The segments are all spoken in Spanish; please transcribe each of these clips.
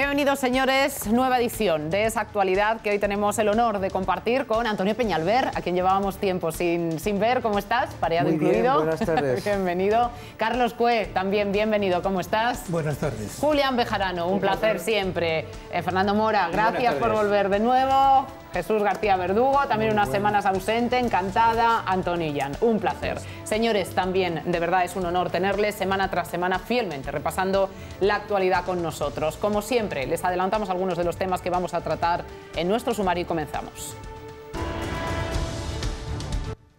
Bienvenidos, señores. Nueva edición de esa actualidad que hoy tenemos el honor de compartir con Antonio Peñalver, a quien llevábamos tiempo sin, sin ver. ¿Cómo estás? Pareado incluido. bienvenido. Carlos Cue, también bienvenido. ¿Cómo estás? Buenas tardes. Julián Bejarano, un, placer, siempre. Eh, Fernando Mora, gracias por volver de nuevo. Jesús García Verdugo, también unas semanas ausente, encantada, Antonillan. Un placer. Señores, también de verdad es un honor tenerles semana tras semana fielmente repasando la actualidad con nosotros. Como siempre, les adelantamos algunos de los temas que vamos a tratar en nuestro sumario y comenzamos.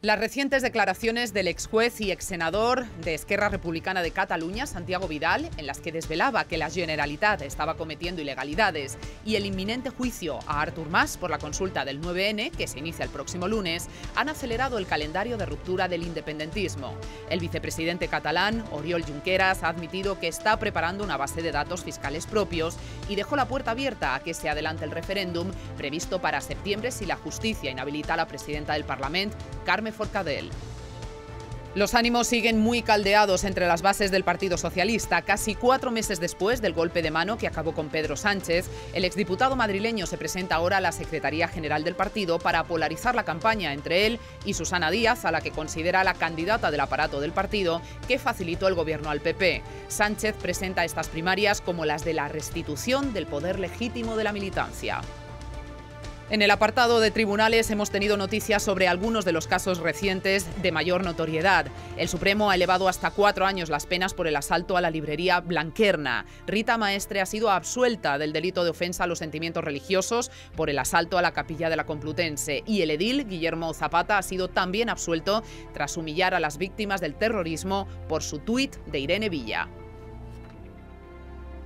Las recientes declaraciones del ex juez y ex senador de Esquerra Republicana de Cataluña, Santiago Vidal, en las que desvelaba que la Generalitat estaba cometiendo ilegalidades y el inminente juicio a Artur Mas por la consulta del 9N, que se inicia el próximo lunes, han acelerado el calendario de ruptura del independentismo. El vicepresidente catalán, Oriol Junqueras, ha admitido que está preparando una base de datos fiscales propios y dejó la puerta abierta a que se adelante el referéndum previsto para septiembre si la justicia inhabilita a la presidenta del Parlamento, Carmen Forcadell. Los ánimos siguen muy caldeados entre las bases del Partido Socialista. Casi cuatro meses después del golpe de mano que acabó con Pedro Sánchez, el exdiputado madrileño se presenta ahora a la Secretaría General del partido para polarizar la campaña entre él y Susana Díaz, a la que considera la candidata del aparato del partido que facilitó el gobierno al PP. Sánchez presenta estas primarias como las de la restitución del poder legítimo de la militancia. En el apartado de tribunales hemos tenido noticias sobre algunos de los casos recientes de mayor notoriedad. El Supremo ha elevado hasta cuatro años las penas por el asalto a la librería Blanquerna. Rita Maestre ha sido absuelta del delito de ofensa a los sentimientos religiosos por el asalto a la capilla de la Complutense. Y el edil, Guillermo Zapata, ha sido también absuelto tras humillar a las víctimas del terrorismo por su tuit de Irene Villa.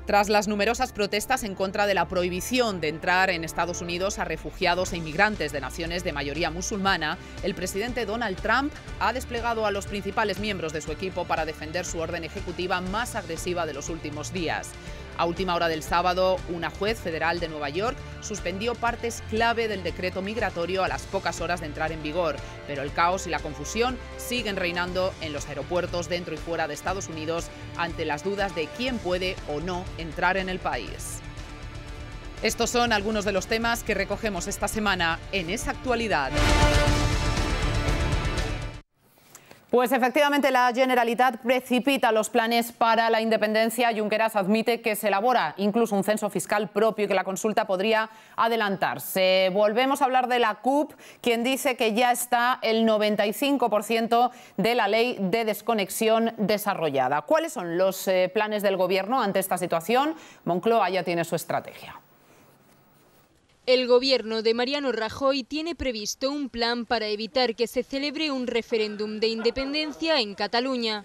Tras las numerosas protestas en contra de la prohibición de entrar en Estados Unidos a refugiados e inmigrantes de naciones de mayoría musulmana, el presidente Donald Trump ha desplegado a los principales miembros de su equipo para defender su orden ejecutiva más agresiva de los últimos días. A última hora del sábado, una juez federal de Nueva York suspendió partes clave del decreto migratorio a las pocas horas de entrar en vigor, pero el caos y la confusión siguen reinando en los aeropuertos dentro y fuera de Estados Unidos ante las dudas de quién puede o no entrar en el país. Estos son algunos de los temas que recogemos esta semana en esa actualidad. Pues efectivamente la Generalitat precipita los planes para la independencia. Junqueras admite que se elabora incluso un censo fiscal propio y que la consulta podría adelantarse. Volvemos a hablar de la CUP, quien dice que ya está el 95% de la ley de desconexión desarrollada. ¿Cuáles son los eh, planes del Gobierno ante esta situación? Moncloa ya tiene su estrategia. El gobierno de Mariano Rajoy tiene previsto un plan para evitar que se celebre un referéndum de independencia en Cataluña.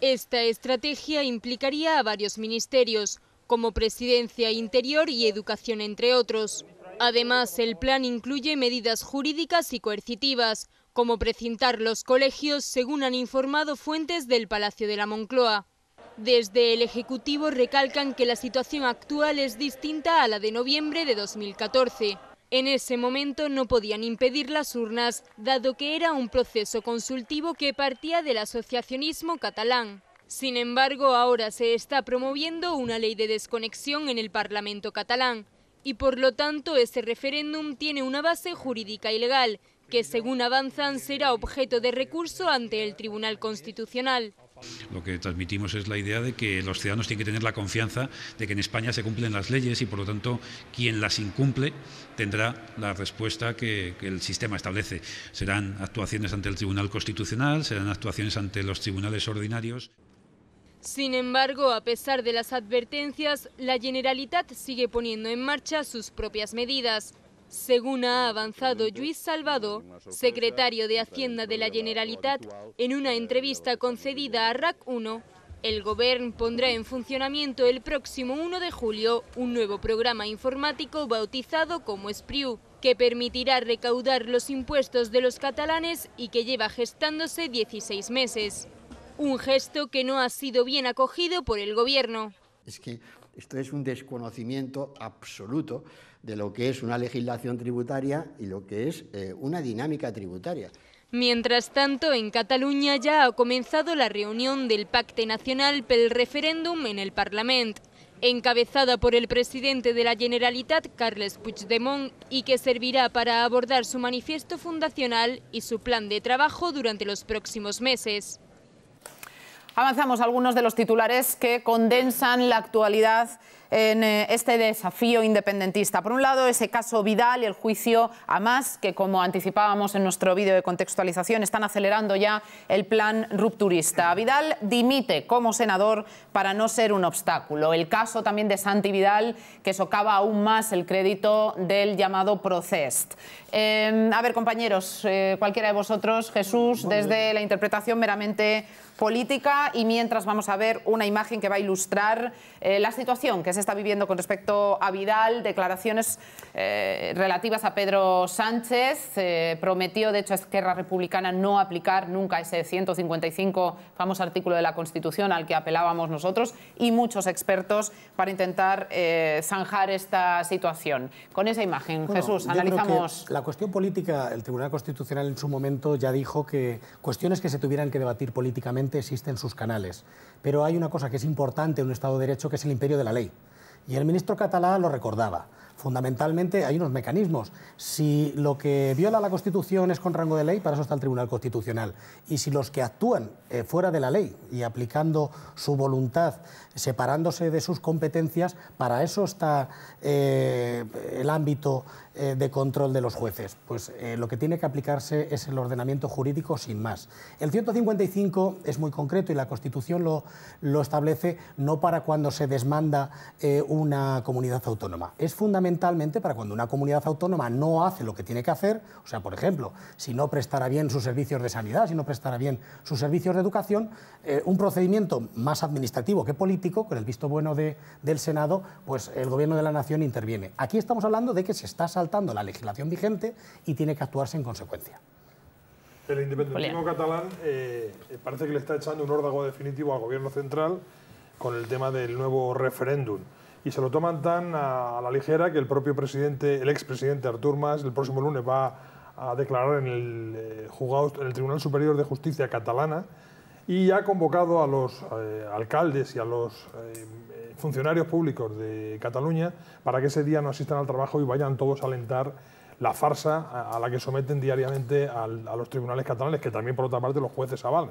Esta estrategia implicaría a varios ministerios, como Presidencia, Interior y Educación, entre otros. Además, el plan incluye medidas jurídicas y coercitivas, como precintar los colegios, según han informado fuentes del Palacio de la Moncloa. Desde el Ejecutivo recalcan que la situación actual es distinta a la de noviembre de 2014. En ese momento no podían impedir las urnas, dado que era un proceso consultivo que partía del asociacionismo catalán. Sin embargo, ahora se está promoviendo una ley de desconexión en el Parlamento catalán y por lo tanto ese referéndum tiene una base jurídica y legal que según avanzan será objeto de recurso ante el Tribunal Constitucional. Lo que transmitimos es la idea de que los ciudadanos tienen que tener la confianza de que en España se cumplen las leyes y, por lo tanto, quien las incumple tendrá la respuesta que, el sistema establece. Serán actuaciones ante el Tribunal Constitucional, serán actuaciones ante los tribunales ordinarios. Sin embargo, a pesar de las advertencias, la Generalitat sigue poniendo en marcha sus propias medidas. Según ha avanzado Luis Salvador, secretario de Hacienda de la Generalitat, en una entrevista concedida a RAC 1, el Gobierno pondrá en funcionamiento el próximo 1 de julio un nuevo programa informático bautizado como SPRIU, que permitirá recaudar los impuestos de los catalanes y que lleva gestándose 16 meses. Un gesto que no ha sido bien acogido por el Gobierno. Es que esto es un desconocimiento absoluto de lo que es una legislación tributaria y lo que es eh, una dinámica tributaria. Mientras tanto, en Cataluña ya ha comenzado la reunión del Pacte Nacional pel Referéndum en el Parlamento, encabezada por el presidente de la Generalitat, Carles Puigdemont, y que servirá para abordar su manifiesto fundacional y su plan de trabajo durante los próximos meses. Avanzamos algunos de los titulares que condensan la actualidad en eh, este desafío independentista. Por un lado, ese caso Vidal y el juicio a más, que como anticipábamos en nuestro vídeo de contextualización, están acelerando ya el plan rupturista. Vidal dimite como senador para no ser un obstáculo. El caso también de Santi Vidal, que socava aún más el crédito del llamado Procest. Em, a ver, compañeros, eh, cualquiera de vosotros, Jesús, desde la interpretación meramente política y mientras vamos a ver una imagen que va a ilustrar eh, la situación que se está viviendo con respecto a Vidal, declaraciones eh, relativas a Pedro Sánchez. Eh, prometió, de hecho, Esquerra Republicana no aplicar nunca ese 155 famoso artículo de la Constitución al que apelábamos nosotros y muchos expertos para intentar eh, zanjar esta situación. Con esa imagen, Jesús, analizamos. la cuestión política, el Tribunal Constitucional en su momento ya dijo que cuestiones que se tuvieran que debatir políticamente existen sus canales. Pero hay una cosa que es importante en un Estado de Derecho, que es el imperio de la ley. Y el ministro catalán lo recordaba. Fundamentalmente hay unos mecanismos. Si lo que viola la Constitución es con rango de ley, para eso está el Tribunal Constitucional. Y si los que actúan eh, fuera de la ley y aplicando su voluntad, separándose de sus competencias, para eso está eh, el ámbito eh, de control de los jueces? Pues eh, lo que tiene que aplicarse es el ordenamiento jurídico sin más. El 155 es muy concreto y la Constitución lo, lo establece no para cuando se desmanda eh, una comunidad autónoma, es fundamentalmente para cuando una comunidad autónoma no hace lo que tiene que hacer, o sea, por ejemplo, si no prestará bien sus servicios de sanidad, si no prestará bien sus servicios de educación, un procedimiento más administrativo que político, con el visto bueno del Senado, pues el Gobierno de la Nación interviene. Aquí estamos hablando de que se está la legislación vigente y tiene que actuarse en consecuencia. El independentismo catalán eh, eh, parece que le está echando un órdago definitivo al gobierno central con el tema del nuevo referéndum. Y se lo toman tan a, la ligera que el propio presidente, el expresidente Artur Mas, el próximo lunes va a declarar en el, eh, en el Tribunal Superior de Justicia catalana y ha convocado a los alcaldes y a los funcionarios públicos de Cataluña para que ese día no asistan al trabajo y vayan todos a alentar la farsa a, la que someten diariamente a los tribunales catalanes, que también por otra parte los jueces avalan.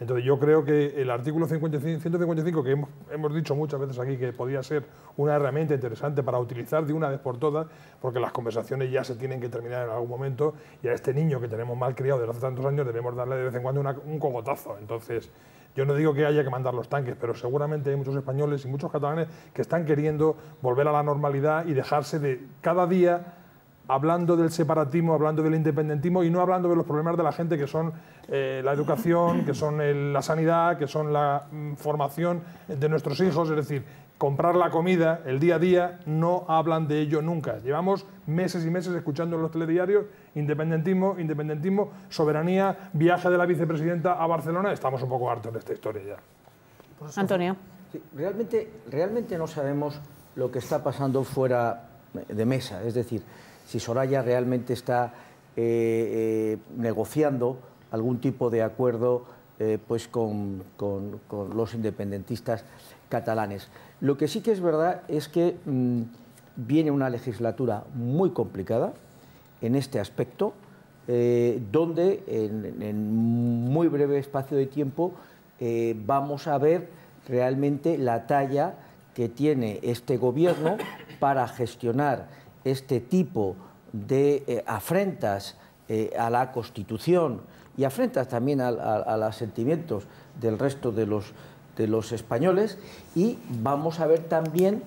Entonces yo creo que el artículo 155, que hemos, dicho muchas veces aquí que podía ser una herramienta interesante para utilizar de una vez por todas, porque las conversaciones ya se tienen que terminar en algún momento y a este niño que tenemos mal criado desde hace tantos años debemos darle de vez en cuando un cogotazo. Entonces yo no digo que haya que mandar los tanques, pero seguramente hay muchos españoles y muchos catalanes que están queriendo volver a la normalidad y dejarse de cada día hablando del separatismo, hablando del independentismo y no hablando de los problemas de la gente que son eh, la educación, que son la sanidad, que son la mm, formación de nuestros hijos. Es decir, comprar la comida, el día a día, no hablan de ello nunca. Llevamos meses y meses escuchando en los telediarios independentismo, independentismo, soberanía, viaje de la vicepresidenta a Barcelona. Estamos un poco hartos de esta historia ya. Pues, Antonio. realmente, no sabemos lo que está pasando fuera de mesa. Es decir, si Soraya realmente está eh, eh, negociando algún tipo de acuerdo eh, pues con los independentistas catalanes. Lo que sí que es verdad es que mm, viene una legislatura muy complicada en este aspecto, eh, donde en, muy breve espacio de tiempo eh, vamos a ver realmente la talla que tiene este gobierno para gestionar este tipo de eh, afrentas a la Constitución y afrentas también a los sentimientos del resto de los de los españoles y vamos a ver también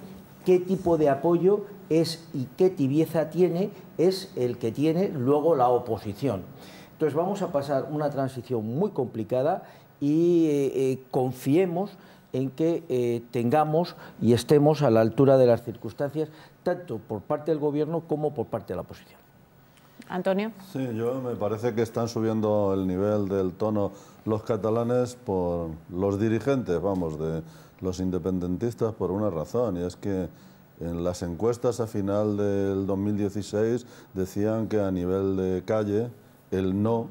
qué tipo de apoyo es y qué tibieza tiene es el que tiene luego la oposición. Entonces vamos a pasar una transición muy complicada y eh, eh, confiemos en que eh, tengamos y estemos a la altura de las circunstancias, tanto por parte del Gobierno como por parte de la oposición. Antonio. Sí, yo me parece que están subiendo el nivel del tono los catalanes por los dirigentes, vamos, de los independentistas por una razón, y es que en las encuestas a final del 2016 decían que a nivel de calle el no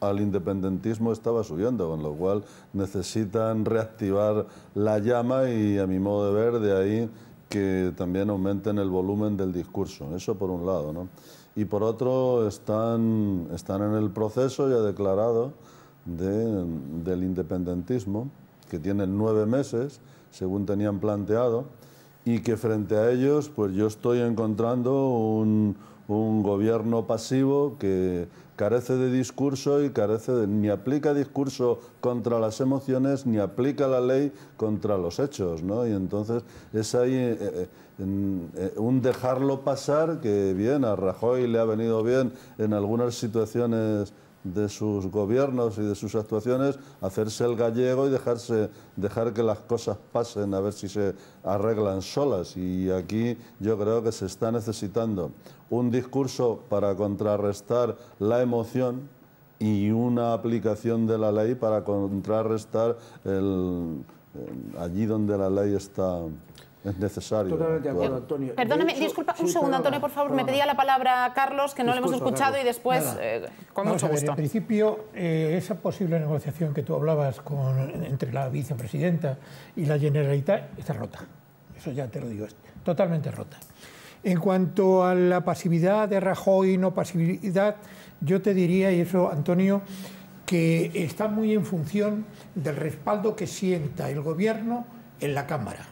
al independentismo estaba subiendo, con lo cual necesitan reactivar la llama y a mi modo de ver de ahí que también aumenten el volumen del discurso. Eso por un lado, ¿no? y por otro están, están en el proceso ya declarado del independentismo, que tienen nueve meses, según tenían planteado, y que frente a ellos pues yo estoy encontrando un, un gobierno pasivo que carece de discurso y carece de, ni aplica discurso contra las emociones ni aplica la ley contra los hechos, ¿no? Y entonces es ahí eh, eh, eh, un dejarlo pasar que bien, a Rajoy le ha venido bien en algunas situaciones de sus gobiernos y de sus actuaciones, hacerse el gallego y dejarse, dejar que las cosas pasen a ver si se arreglan solas. Y aquí yo creo que se está necesitando un discurso para contrarrestar la emoción y una aplicación de la ley para contrarrestar allí donde la ley está es necesario. Totalmente de acuerdo, Antonio. Perdóname, disculpa un segundo, Antonio, por favor. Me pedía la palabra Carlos, que no le hemos escuchado y después, eh, con mucho gusto. en principio, eh, esa posible negociación que tú hablabas entre la vicepresidenta y la Generalitat está rota. Eso ya te lo digo, totalmente rota. En cuanto a la pasividad de Rajoy, no pasividad, yo te diría, y eso, Antonio, que está muy en función del respaldo que sienta el gobierno en la Cámara.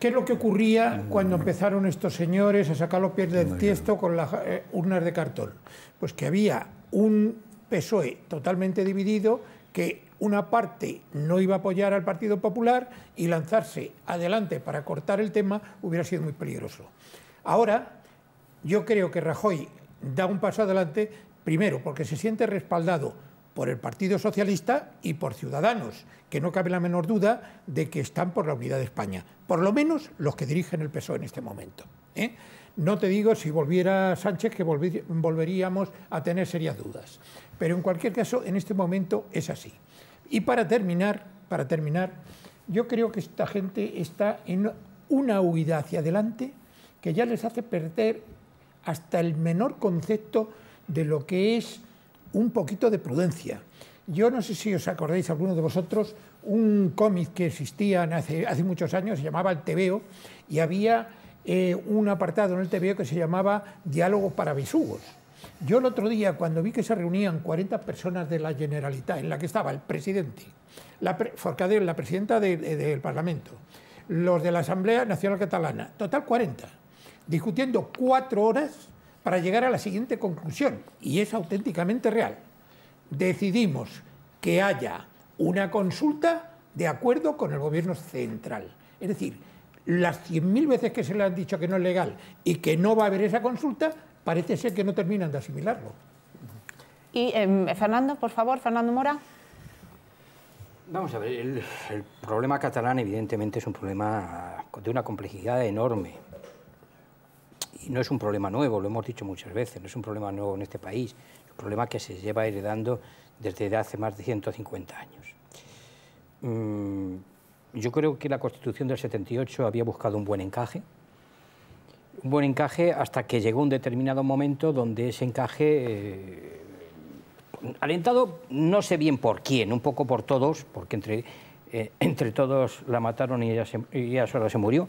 ¿Qué es lo que ocurría cuando empezaron estos señores a sacar los pies del tiesto con las eh, urnas de cartón? Pues que había un PSOE totalmente dividido que una parte no iba a apoyar al Partido Popular y lanzarse adelante para cortar el tema hubiera sido muy peligroso. Ahora, yo creo que Rajoy da un paso adelante, primero, porque se siente respaldado por el Partido Socialista y por Ciudadanos, que no cabe la menor duda de que están por la unidad de España, por lo menos los que dirigen el PSOE en este momento. ¿eh? No te digo si volviera Sánchez que volveríamos a tener serias dudas, pero en cualquier caso en este momento es así. Y para terminar, para terminar, yo creo que esta gente está en una huida hacia adelante que ya les hace perder hasta el menor concepto de lo que es un poquito de prudencia. Yo no sé si os acordáis, alguno de vosotros, un cómic que existía hace, muchos años, se llamaba El Tebeo, y había eh, un apartado en el Tebeo que se llamaba diálogo para Besugos. Yo el otro día, cuando vi que se reunían 40 personas de la Generalitat, en la que estaba el presidente, la Forcadell, la presidenta del Parlamento, los de la Asamblea Nacional Catalana, total 40, discutiendo cuatro horas para llegar a la siguiente conclusión, y es auténticamente real. Decidimos que haya una consulta de acuerdo con el gobierno central. Es decir, las 100.000 veces que se le han dicho que no es legal y que no va a haber esa consulta, parece ser que no terminan de asimilarlo. Y em, Fernando, por favor, Fernando Mora. Vamos a ver, el problema catalán evidentemente es un problema de una complejidad enorme y no es un problema nuevo, lo hemos dicho muchas veces, no es un problema nuevo en este país, es un problema que se lleva heredando desde hace más de 150 años. Mm, yo creo que la Constitución del 78 había buscado un buen encaje, un buen encaje hasta que llegó un determinado momento donde ese encaje, eh, alentado no sé bien por quién, un poco por todos, porque entre, eh, entre todos la mataron y ella, y ella sola se murió,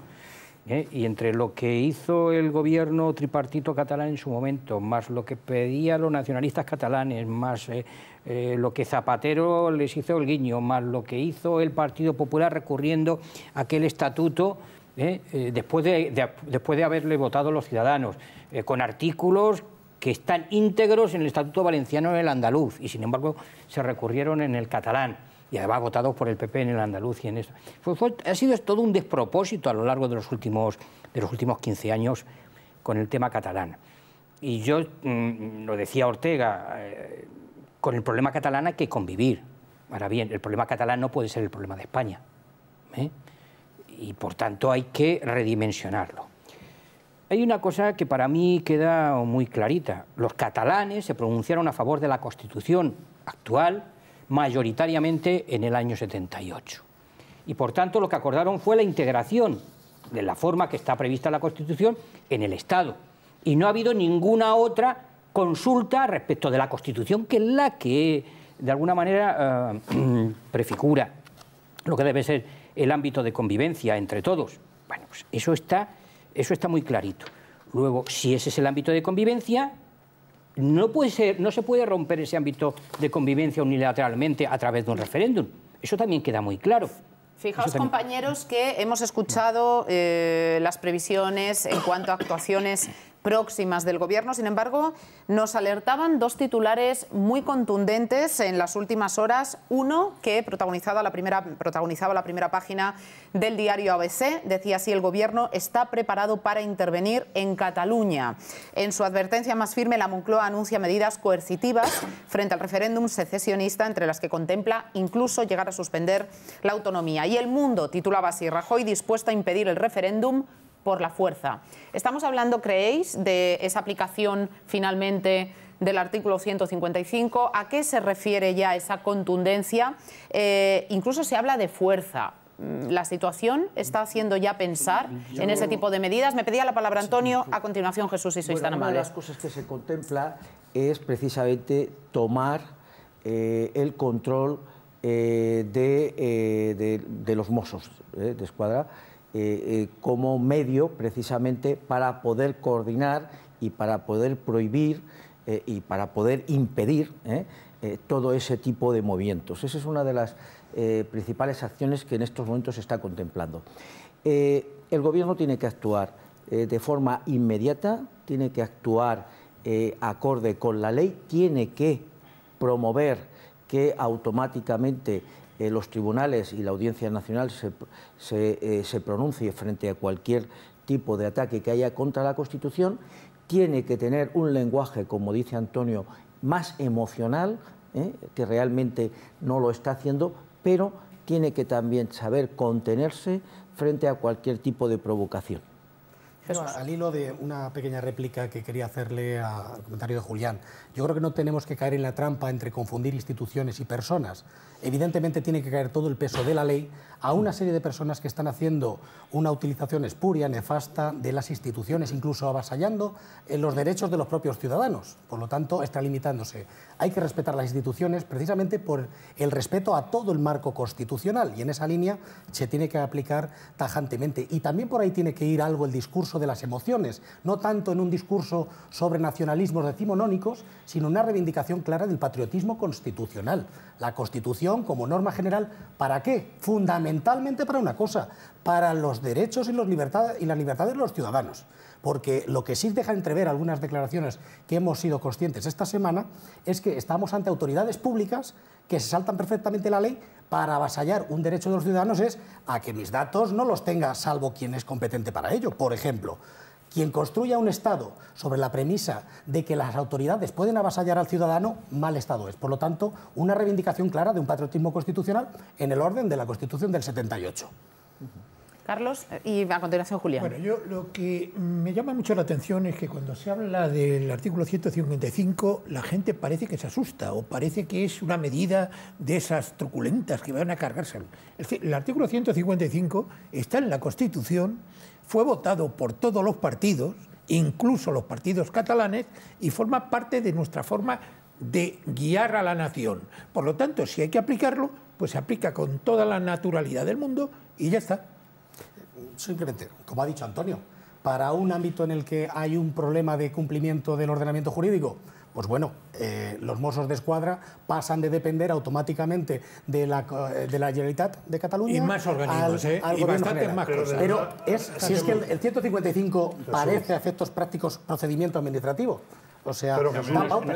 ¿eh? Y entre lo que hizo el gobierno tripartito catalán en su momento, más lo que pedían los nacionalistas catalanes, más eh, eh, lo que Zapatero les hizo el guiño, más lo que hizo el Partido Popular recurriendo a aquel estatuto, después, de, después de haberle votado los ciudadanos, con artículos que están íntegros en el Estatuto Valenciano en el andaluz, y sin embargo se recurrieron en el catalán y además votados por el PP en el andaluz en eso. ha sido todo un despropósito a lo largo de los últimos, de los últimos 15 años con el tema catalán. Y yo, mm, lo decía Ortega, eh, con el problema catalán hay que convivir. Ahora bien, el problema catalán no puede ser el problema de España. ¿eh? Y por tanto hay que redimensionarlo. Hay una cosa que para mí queda muy clarita. Los catalanes se pronunciaron a favor de la Constitución actual mayoritariamente en el año 78. Y por tanto lo que acordaron fue la integración de la forma que está prevista la Constitución en el Estado. Y no ha habido ninguna otra consulta respecto de la Constitución que es la que de alguna manera eh, prefigura lo que debe ser el ámbito de convivencia entre todos. Bueno, pues eso está, eso está muy clarito. Luego, si ese es el ámbito de convivencia, no, puede ser, no se puede romper ese ámbito de convivencia unilateralmente a través de un referéndum. Eso también queda muy claro. Fijaos, compañeros, que hemos escuchado eh, las previsiones en cuanto a actuaciones próximas del Gobierno. Sin embargo, nos alertaban dos titulares muy contundentes en las últimas horas. Uno que protagonizaba la primera, protagonizaba la primera página del diario ABC. Decía así, el Gobierno está preparado para intervenir en Cataluña. En su advertencia más firme, la Moncloa anuncia medidas coercitivas frente al referéndum secesionista, entre las que contempla incluso llegar a suspender la autonomía. Y el mundo titulaba así, Rajoy dispuesto a impedir el referéndum por la fuerza. Estamos hablando, creéis, de esa aplicación finalmente del artículo 155. ¿A qué se refiere ya esa contundencia? Eh, incluso se habla de fuerza. Mm, ¿La situación está haciendo ya pensar mm, en ese tipo de medidas? Me pedía la palabra Antonio, a continuación Jesús, y sois Una de las cosas que se contempla es precisamente tomar eh, el control eh, de, de, los mozos de escuadra eh, eh, como medio precisamente para poder coordinar y para poder prohibir eh, y para poder impedir todo ese tipo de movimientos. Esa es una de las principales acciones que en estos momentos se está contemplando. el Gobierno tiene que actuar de forma inmediata, tiene que actuar acorde con la ley, tiene que promover que automáticamente eh, los tribunales y la Audiencia Nacional eh, se, pronuncie frente a cualquier tipo de ataque que haya contra la Constitución, tiene que tener un lenguaje, como dice Antonio, más emocional, eh, que realmente no lo está haciendo, pero tiene que también saber contenerse frente a cualquier tipo de provocación al hilo de una pequeña réplica que quería hacerle al comentario de Julián, yo creo que no tenemos que caer en la trampa entre confundir instituciones y personas. Evidentemente tiene que caer todo el peso de la ley a una serie de personas que están haciendo una utilización espuria, nefasta de las instituciones, incluso avasallando eh, los derechos de los propios ciudadanos. Por lo tanto, está limitándose. Hay que respetar las instituciones precisamente por el respeto a todo el marco constitucional y en esa línea se tiene que aplicar tajantemente. Y también por ahí tiene que ir algo el discurso de las emociones, no tanto en un discurso sobre nacionalismos decimonónicos, sino una reivindicación clara del patriotismo constitucional. La Constitución como norma general, ¿para qué? Fundamentalmente para una cosa, para los derechos y, los libertad y las libertades de los ciudadanos. Porque lo que sí deja entrever algunas declaraciones que hemos sido conscientes esta semana es que estamos ante autoridades públicas que se saltan perfectamente la ley para avasallar un derecho de los ciudadanos es a que mis datos no los tenga salvo quien es competente para ello. Por ejemplo, quien construya un Estado sobre la premisa de que las autoridades pueden avasallar al ciudadano, mal Estado es. Por lo tanto, una reivindicación clara de un patriotismo constitucional en el orden de la Constitución del 78. Carlos, y a continuación Julián. Bueno, yo lo que me llama mucho la atención es que cuando se habla del artículo 155, la gente parece que se asusta o parece que es una medida de esas truculentas que van a cargarse. El artículo 155 está en la Constitución, fue votado por todos los partidos, incluso los partidos catalanes, y forma parte de nuestra forma de guiar a la nación. Por lo tanto, si hay que aplicarlo, pues se aplica con toda la naturalidad del mundo y ya está simplemente, como ha dicho Antonio, para un ámbito en el que hay un problema de cumplimiento del ordenamiento jurídico, pues bueno, eh, los mozos de Escuadra pasan de depender automáticamente de la, eh, de Generalitat de Cataluña. Y más organismos, ¿eh? y más Pero es, si es que el, 155 parece a efectos prácticos procedimiento administrativo. O sea, no, es,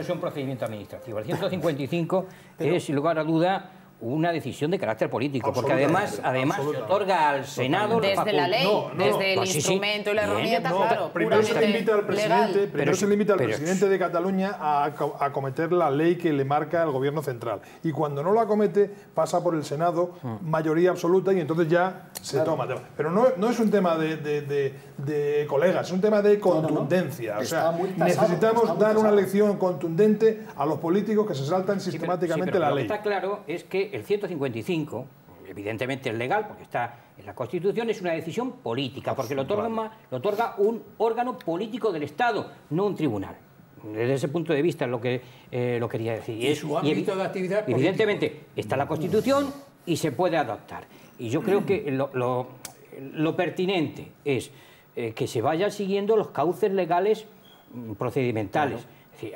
un procedimiento administrativo. El 155 es, sin lugar a duda, una decisión de carácter político, porque además, además se otorga al Senado desde la, ley, desde el instrumento y la ah, herramienta, claro, primero se le al presidente, limita al presidente de Cataluña a acometer la ley que le marca el gobierno central y cuando no lo acomete pasa por el Senado mm. mayoría absoluta y entonces ya se toma. Pero no, es un tema de, de, colegas, es un tema de contundencia. O sea, necesitamos dar una lección contundente a los políticos que se saltan sistemáticamente la ley. está claro es que el 155, evidentemente es legal porque está en la Constitución, es una decisión política, porque lo otorga, otorga un órgano político del Estado, no un tribunal. Desde ese punto de vista es lo que eh, lo quería decir. Y, su ámbito de actividad Evidentemente, está la Constitución y se puede adoptar. Y yo creo que lo, pertinente es eh, que se vayan siguiendo los cauces legales mm, procedimentales.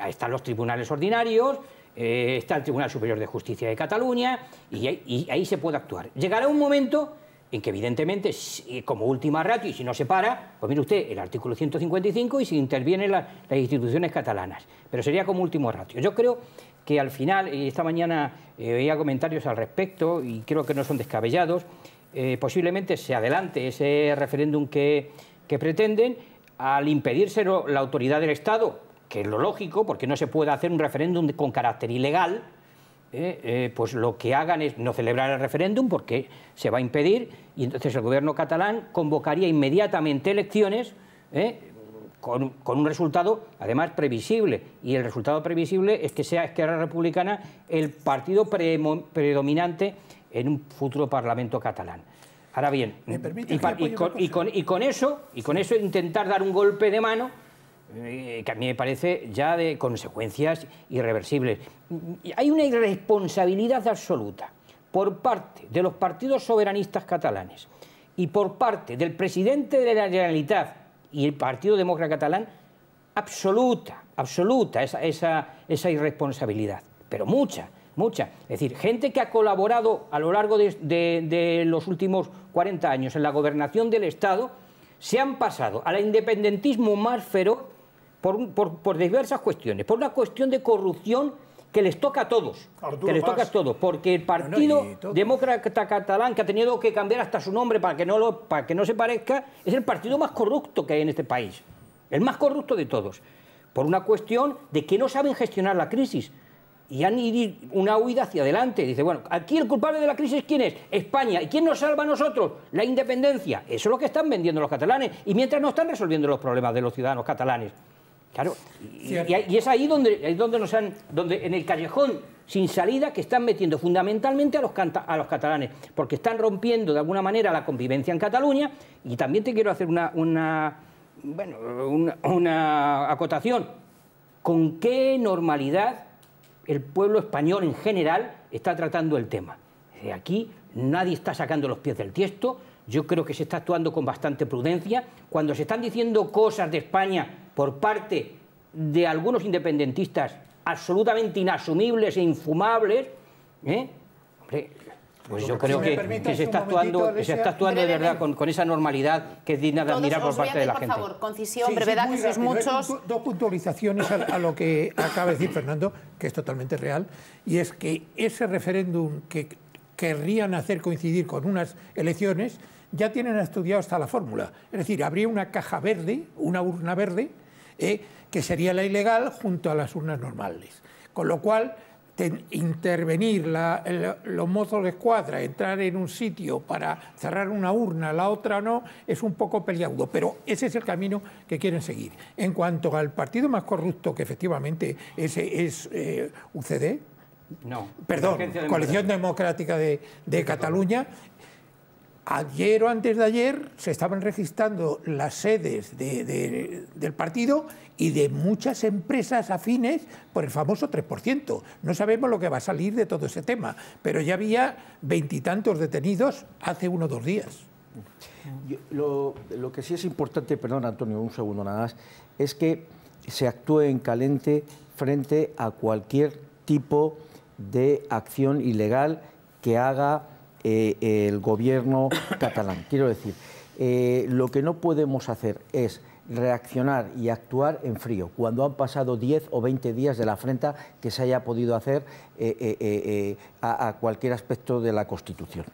ahí están los tribunales ordinarios, eh, está el Tribunal Superior de Justicia de Cataluña y, ahí se puede actuar. Llegará un momento en que evidentemente, eh, como última ratio, y si no se para, pues mire usted, el artículo 155 y si intervienen las instituciones catalanas. Pero sería como último ratio. Yo creo que al final, y eh, esta mañana eh, veía comentarios al respecto, y creo que no son descabellados, posiblemente se adelante ese referéndum que, que pretenden al impedírselo la autoridad del Estado, que es lo lógico, porque no se puede hacer un referéndum con carácter ilegal, ¿eh? Eh, pues lo que hagan es no celebrar el referéndum porque se va a impedir y entonces el gobierno catalán convocaría inmediatamente elecciones ¿eh? con, un resultado además previsible y el resultado previsible es que sea Esquerra Republicana el partido predominante en un futuro Parlamento catalán. Ahora bien, y, y, con, y, con, y, con, eso, y con eso intentar dar un golpe de mano eh, que a mí me parece ya de consecuencias irreversibles. Hay una irresponsabilidad absoluta por parte de los partidos soberanistas catalanes y por parte del presidente de la Generalitat y el Partido Demócrata Catalán, absoluta, absoluta esa, irresponsabilidad, pero mucha, mucha. Es decir, gente que ha colaborado a lo largo de, de los últimos 40 años en la gobernación del Estado, se han pasado al independentismo más feroz por, diversas cuestiones, por una cuestión de corrupción que les toca a todos, que les toca a todos, porque el Partido Demócrata Catalán, que ha tenido que cambiar hasta su nombre para que, no lo, para que no se parezca, es el partido más corrupto que hay en este país, el más corrupto de todos, por una cuestión de que no saben gestionar la crisis y han ido una huida hacia adelante. Dice, bueno, aquí el culpable de la crisis, ¿quién es? España. ¿Y quién nos salva a nosotros? La independencia. Eso es lo que están vendiendo los catalanes. Y mientras no están resolviendo los problemas de los ciudadanos catalanes. Claro, y, es ahí donde, es donde nos han, donde en el callejón sin salida que están metiendo fundamentalmente a los, catalanes, porque están rompiendo de alguna manera la convivencia en Cataluña. Y también te quiero hacer una, bueno, una, acotación. ¿Con qué normalidad el pueblo español en general está tratando el tema? aquí nadie está sacando los pies del tiesto. Yo creo que se está actuando con bastante prudencia. Cuando se están diciendo cosas de España por parte de algunos independentistas absolutamente inasumibles e infumables, ¿eh? Hombre, pues yo creo que, se está actuando, se está actuando de verdad con, esa normalidad que es digna de admirar por parte de la gente. Por favor, concisión, brevedad, que ¿eh? muchos. Dos puntualizaciones a, a, lo que acaba de decir Fernando, que es totalmente real, y es que ese referéndum que querrían hacer coincidir con unas elecciones ya tienen estudiado hasta la fórmula. Es decir, habría una caja verde, una urna verde, ¿eh? que sería la ilegal junto a las urnas normales. Con lo cual, intervenir los mozos de escuadra, entrar en un sitio para cerrar una urna, la otra no, es un poco peliagudo, pero ese es el camino que quieren seguir. En cuanto al partido más corrupto, que efectivamente ese es eh, UCD, no, perdón, Coalición Democrática de Cataluña, Ayer o antes de ayer se estaban registrando las sedes del partido y de muchas empresas afines por el famoso 3%. No sabemos lo que va a salir de todo ese tema, pero ya había veintitantos detenidos hace uno o dos días. lo, lo, que sí es importante, perdón Antonio, un segundo nada más, es que se actúe en caliente frente a cualquier tipo de acción ilegal que haga eh, el gobierno catalán. Quiero decir, eh, lo que no podemos hacer es reaccionar y actuar en frío, cuando han pasado 10 o 20 días de la afrenta que se haya podido hacer eh, a cualquier aspecto de la Constitución.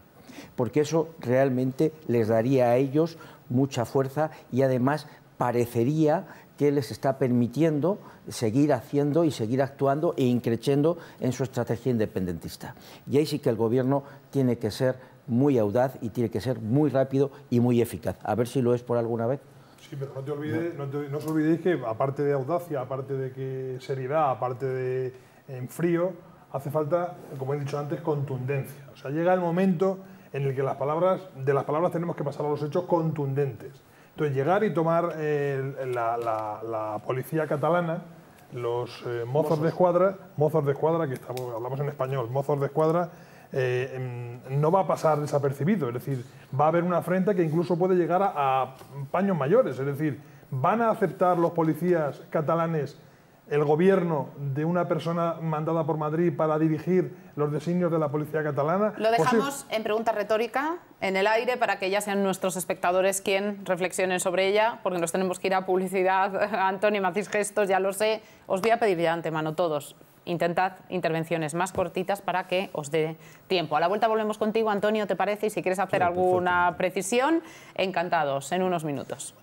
Porque eso realmente les daría a ellos mucha fuerza y además parecería que les está permitiendo seguir haciendo y seguir actuando e increciendo en su estrategia independentista. Y ahí sí que el gobierno tiene que ser muy audaz y tiene que ser muy rápido y muy eficaz. A ver si lo es por alguna vez. Sí, pero no, te olvides, os olvidéis que aparte de audacia, aparte de que seriedad, aparte de enfrío, hace falta, como he dicho antes, contundencia. O sea, llega el momento en el que las palabras, de las palabras tenemos que pasar a los hechos contundentes. Entonces, llegar y tomar eh, la, policía catalana, los eh, mozos, de escuadra, mozos de escuadra, que hablamos en español, mozos de escuadra, eh, em, no va a pasar desapercibido. Es decir, va a haber una afrenta que incluso puede llegar a paños mayores. Es decir, van a aceptar los policías catalanes el gobierno de una persona mandada por Madrid para dirigir los designios de la policía catalana. Lo pues dejamos en pregunta retórica, en el aire, para que ya sean nuestros espectadores quien reflexionen sobre ella, porque nos tenemos que ir a publicidad. Antonio, me hacéis gestos, ya lo sé. Os voy a pedir de antemano todos, intentad intervenciones más cortitas para que os dé tiempo. A la vuelta volvemos contigo, Antonio, ¿te parece? Y si quieres hacer alguna precisión, encantados, en unos minutos.